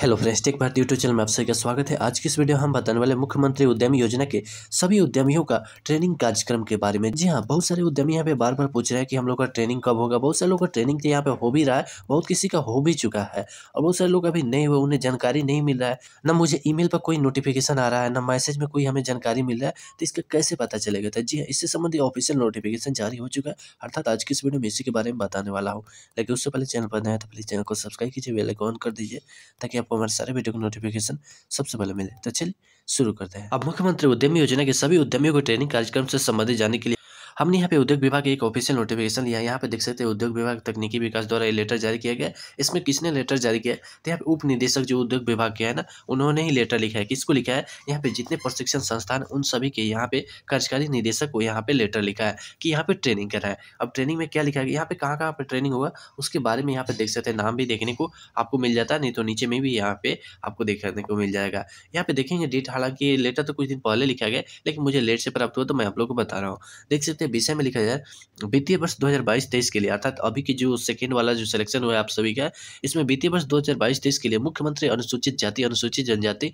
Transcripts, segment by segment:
hello friends tech Bharat YouTube channel में आप सभी का स्वागत है आज की इस वीडियो हम बताने वाले मुख्यमंत्री उद्यमी योजना के सभी उद्यमियों का ट्रेनिंग कार्यक्रम के बारे में जी हाँ बहुत सारे उद्यमी यहाँ पे बार बार पूछ रहे हैं कि हम लोग का ट्रेनिंग कब होगा बहुत सारे लोग का ट्रेनिंग तो यहाँ पे हो भी रहा है बहुत किसी का हो भी चुका है और बहुत सारे लोग अभी नहीं हुए उन्हें जानकारी नहीं मिल रहा है न मुझे ई पर कोई नोटिफिकेशन आ रहा है ना मैसेज में कोई हमें जानकारी मिल रहा है तो इसका कैसे पता चलेगा था तो जी हाँ इससे संबंधित ऑफिशियल नोटिफिकेशन जारी हो चुका है अर्थात आज की इस वीडियो में इसी के बारे में बताने वाला हूँ लेकिन उससे पहले चैनल पर नया तो प्लीज़ चैनल को सब्सक्राइब कीजिए ऑन कर दीजिए ताकि आपको हमारे सारे वीडियो का नोटिफिकेशन सबसे पहले मिले तो चलिए शुरू करते हैं अब मुख्यमंत्री उद्यम योजना के सभी उद्यमियों को ट्रेनिंग कार्यक्रम से संबंधित जाने के लिए हमने यहाँ पे उद्योग विभाग एक ऑफिशियल नोटिफिकेशन लिया यहाँ पे देख सकते हैं उद्योग विभाग तकनीकी विकास द्वारा ये लेटर जारी किया गया इसमें किसने लेटर जारी किया तो यहाँ पे उप निदेशक जो उद्योग विभाग के है ना उन्होंने ही लेटर लिखा है किसको लिखा है यहाँ पे जितने प्रशिक्षण संस्थान उन सभी के यहाँ पे कार्यकारी निदेशक को यहाँ पे लेटर लिखा है कि यहाँ पे ट्रेनिंग है अब ट्रेनिंग में क्या लिखा है यहाँ पे कहाँ कहाँ पर ट्रेनिंग होगा उसके बारे में यहाँ पे देख सकते हैं नाम भी देखने को आपको मिल जाता है नहीं तो नीचे में भी यहाँ पे आपको देखने को मिल जाएगा यहाँ पे देखेंगे डेट हालांकि लेटर तो कुछ दिन पहले लिखा गया लेकिन मुझे लेट से प्राप्त हुआ तो मैं आप लोग को बता रहा हूँ देख सकते विषय में लिखा जाए वित्तीय वर्ष 2022-23 के लिए अर्थात अभी की जो सेकेंड वाला जो सिलेक्शन हुआ है आप सभी का इसमें वित्तीय वर्ष 2022-23 के लिए मुख्यमंत्री अनुसूचित जाति अनुसूचित जनजाति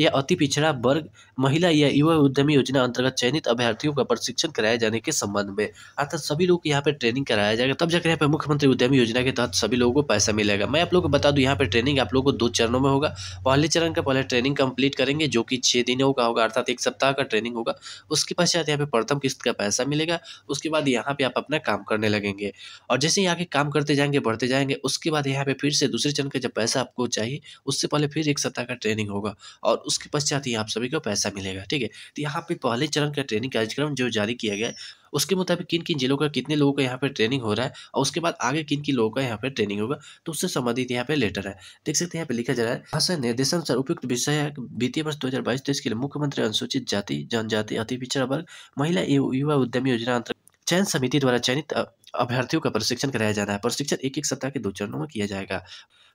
या अति पिछड़ा वर्ग महिला या युवा उद्यमी योजना अंतर्गत चयनित अभ्यर्थियों का प्रशिक्षण कराए जाने के संबंध में अर्थात सभी लोग यहाँ पर ट्रेनिंग कराया जाएगा तब जाकर यहाँ पर मुख्यमंत्री उद्यमी योजना के तहत सभी लोगों को पैसा मिलेगा मैं आप लोग को बता दूँ यहाँ पर ट्रेनिंग आप लोग को दो चरणों में होगा पहले चरण का पहले ट्रेनिंग कंप्लीट करेंगे जो कि छः दिनों का होगा अर्थात एक सप्ताह का ट्रेनिंग होगा उसके पश्चात यहाँ पे प्रथम किस्त का पैसा मिलेगा है उसके बाद यहाँ पे आप अपना काम करने लगेंगे और जैसे ही आगे काम करते जाएंगे बढ़ते जाएंगे उसके बाद यहाँ पे फिर से दूसरे चरण का जब पैसा आपको चाहिए उससे पहले फिर एक सप्ताह का ट्रेनिंग होगा और उसके पश्चात ही आप सभी को पैसा मिलेगा ठीक है तो यहाँ पे पहले चरण का ट्रेनिंग कार्यक्रम जो जारी किया गया उसके मुताबिक किन किन जिलों का कितने लोगों का यहाँ पर ट्रेनिंग हो रहा है और उसके बाद आगे किन किन लोगों का यहाँ पर ट्रेनिंग होगा तो उससे संबंधित यहाँ पे लेटर है देख सकते हैं यहाँ पे लिखा जा रहा है शासन निर्देशानुसार उपयुक्त विषय वित्तीय वर्ष दो हजार बाईस तेईस तो के लिए मुख्यमंत्री अनुसूचित जाति जनजाति अति पिछड़ा वर्ग महिला एवं युवा उद्यमी योजना अंतर्गत चयन समिति द्वारा चयनित अभ्यर्थियों का प्रशिक्षण कराया जा रहा है प्रशिक्षण एक एक सप्ताह के दो चरणों में किया जाएगा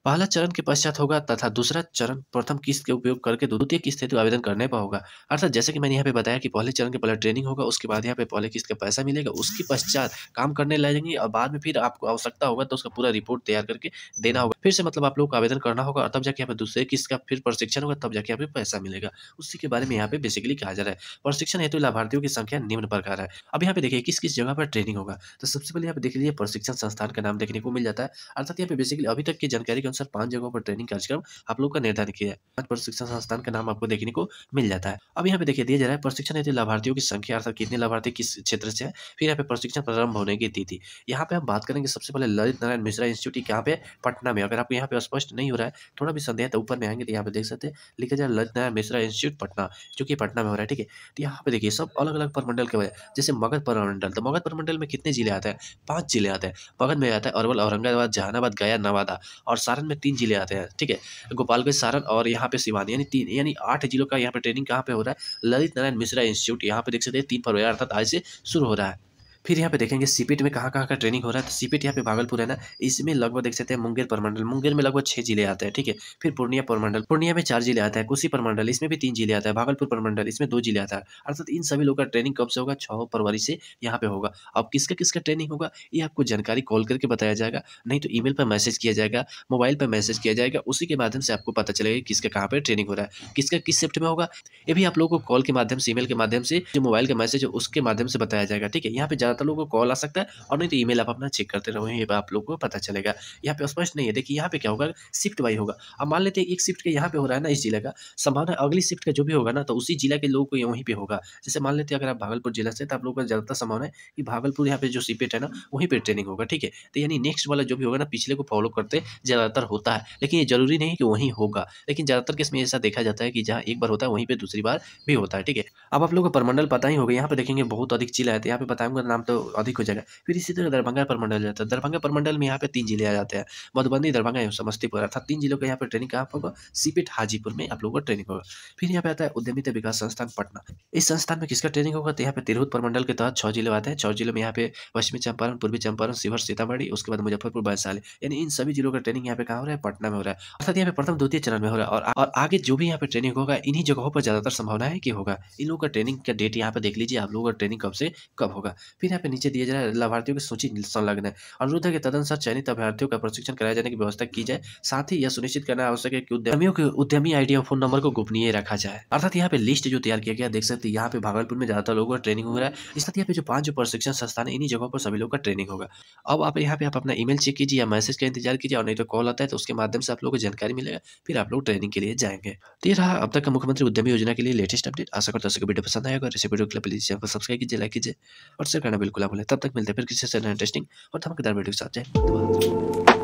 पहला चरण के पश्चात होगा तथा दूसरा चरण प्रथम किस्त के उपयोग करके द्वितीय किस्त हेतु आवेदन करने पर होगा अर्थात जैसे कि मैंने यहाँ पे बताया कि पहले चरण के पहले ट्रेनिंग होगा उसके बाद यहाँ पे पहले किस्त का पैसा मिलेगा उसके पश्चात काम करने लगेंगे और बाद में फिर आपको आवश्यकता होगा तो उसका पूरा रिपोर्ट तैयार करके देना होगा फिर से मतलब आप लोग को आवेदन करना होगा और तब जाके यहाँ पे दूसरे किस्त का फिर प्रशिक्षण होगा तब जाके यहाँ पे पैसा मिलेगा उसी के बारे में यहाँ पे बेसिकली कहा जा रहा है प्रशिक्षण हेतु लाभार्थियों की संख्या निम्न प्रकार है अब यहाँ पे देखिए किस किस जगह पर ट्रेनिंग होगा तो सबसे पहले यहाँ पे देख लीजिए प्रशिक्षण संस्थान का नाम देखने को मिल जाता है अर्थात यहाँ पे बेसिकली अभी तक की जानकारी अनुसार पांच जगहों पर ट्रेनिंग कार्यक्रम आप लोग का निर्धारित किया है पांच प्रशिक्षण संस्थान का नाम आपको देखने को मिल जाता है अब यहाँ पे देखिए दिया जा रहा है प्रशिक्षण हेतु लाभार्थियों की संख्या अर्थात कितने लाभार्थी किस क्षेत्र से है फिर यहाँ पे प्रशिक्षण प्रारंभ होने की तिथि यहाँ पे हम बात करेंगे सबसे पहले ललित नारायण मिश्रा इंस्टीट्यूट यहाँ पे पटना में अगर आपको यहाँ पे स्पष्ट नहीं हो रहा है थोड़ा भी संदेह तो ऊपर में आएंगे तो यहाँ पे देख सकते हैं लिखा जाए ललित नारायण मिश्रा इंस्टीट्यूट पटना जो कि पटना में हो रहा है ठीक है तो यहाँ पे देखिए सब अलग अलग परमंडल के जैसे मगध परमंडल तो मगध परमंडल में कितने जिले आते हैं पांच जिले आते हैं मगध में आता है अरवल औरंगाबाद जहानाबाद गया नवादा और सारे राजस्थान में तीन जिले आते हैं ठीक है गोपालगंज सारण और यहाँ पे सिवान यानी तीन यानी आठ जिलों का यहाँ पे ट्रेनिंग कहाँ पे हो रहा है ललित नारायण मिश्रा इंस्टीट्यूट यहाँ पे देख सकते हैं तीन फरवरी अर्थात आज से शुरू हो रहा है फिर यहाँ पे देखेंगे सीपीट में कहाँ कहाँ का ट्रेनिंग हो रहा है तो सीपीट यहाँ पे भागलपुर है ना इसमें लगभग देख सकते हैं मुंगेर परमंडल मुंगेर में लगभग छह जिले आते हैं ठीक है फिर पूर्णिया परमंडल पूर्णिया में चार जिले आते हैं कुशी परमंडल इसमें भी तीन जिले आता है भागलपुर परमंडल इसमें दो जिले आता है अर्थात इन सभी लोग का ट्रेनिंग कब से होगा छः फरवरी से यहाँ पे होगा अब किसका किसका ट्रेनिंग होगा ये आपको जानकारी कॉल करके बताया जाएगा नहीं तो ई पर मैसेज किया जाएगा मोबाइल पर मैसेज किया जाएगा उसी के माध्यम से आपको पता चलेगा किसका कहाँ पर ट्रेनिंग हो रहा है किसका किस शिफ्ट में होगा ये भी आप लोगों को कॉल के माध्यम से ई के माध्यम से जो मोबाइल का मैसेज है उसके माध्यम से बताया जाएगा ठीक है यहाँ पे ज़्यादातर लोगों को कॉल आ सकता है और नहीं तो ईमेल आप अपना चेक करते रहो ये आप लोग को पता चलेगा यहाँ पे स्पष्ट नहीं है देखिए यहाँ पे क्या होगा शिफ्ट वाई होगा अब मान लेते हैं एक शिफ्ट का यहाँ पे हो रहा है ना इस जिले का संभावना अगली शिफ्ट का जो भी होगा ना तो उसी जिला के लोगों को वहीं पर होगा जैसे मान लेते हैं अगर आप भागलपुर जिला से तो आप लोगों का ज़्यादातर संभावना है कि भागलपुर यहाँ पे जो सीपेट है ना वहीं पर ट्रेनिंग होगा ठीक है तो यानी नेक्स्ट वाला जो भी होगा ना पिछले को फॉलो करते ज़्यादातर होता है लेकिन ये जरूरी नहीं कि वहीं होगा लेकिन ज़्यादातर केस में ऐसा देखा जाता है कि जहाँ एक बार होता है वहीं पर दूसरी बार भी होता है ठीक है अब आप लोगों को परमंडल पता ही होगा यहाँ पर देखेंगे बहुत अधिक जिला है तो यहाँ पे बताऊंगा नाम दाम तो अधिक हो जाएगा फिर इसी तरह दरभंगा परमंडल जाता है दरभंगा परमंडल में यहाँ पे तीन जिले आ जाते हैं मधुबनी दरभंगा एवं समस्तीपुर अर्थात तीन जिलों का यहाँ पर ट्रेनिंग कहाँ पर होगा सीपेट हाजीपुर में आप लोगों का ट्रेनिंग होगा फिर यहाँ पे आता है उद्यमिता विकास संस्थान पटना इस संस्थान में किसका ट्रेनिंग होगा तो यहाँ पे तिरहुत परमंडल के तहत छः जिले आते हैं छः जिलों में यहाँ पे पश्चिमी चंपारण पूर्वी चंपारण शिवर सीतामढ़ी उसके बाद मुजफ्फरपुर वैशाली यानी इन सभी जिलों का ट्रेनिंग यहाँ पे कहाँ हो रहा है पटना में हो रहा है अर्थात यहाँ पे प्रथम द्वितीय चरण में हो रहा है और आगे जो भी यहाँ पे ट्रेनिंग होगा इन्हीं जगहों पर ज्यादातर संभावना है कि होगा इन लोगों का ट्रेनिंग का डेट यहाँ पे देख लीजिए आप लोगों का ट्रेनिंग कब से कब होगा फिर यहाँ पे नीचे दिया जा रहा है लाभार्थियों की सूची संलग्न है अनुरोध है कि तदनुसार चयनित अभ्यार्थियों का प्रशिक्षण कराए जाने की व्यवस्था की जाए साथ ही यह सुनिश्चित करना आवश्यक है कि उद्यमियों के उद्यमी आईडी और फोन नंबर को गोपनीय रखा जाए अर्थात यहाँ पे लिस्ट जो तैयार किया गया देख सकते हैं यहाँ पे भागलपुर में ज्यादातर लोगों का ट्रेनिंग हो रहा है इस तरह यहाँ पे जो पांच प्रशिक्षण संस्थान है इन्हीं जगहों पर सभी लोग का ट्रेनिंग होगा अब आप यहाँ पे आप अपना ईमेल चेक कीजिए या मैसेज का इंतजार कीजिए और नहीं तो कॉल आता है तो उसके माध्यम से आप लोगों को जानकारी मिलेगा फिर आप लोग ट्रेनिंग के लिए जाएंगे तो ये रहा अब तक का मुख्यमंत्री उद्यमी योजना के लिए लेटेस्ट अपडेट आशा करता है वीडियो पसंद आएगा और इसे वीडियो के प्लीज चैनल को सब्सक्राइब कीजिए लाइक कीजिए और शेयर करना बिल्कुल आप बोले तब तक मिलते हैं फिर किसी से इंटरेस्टिंग और धमाकेदार वीडियो के साथ जाए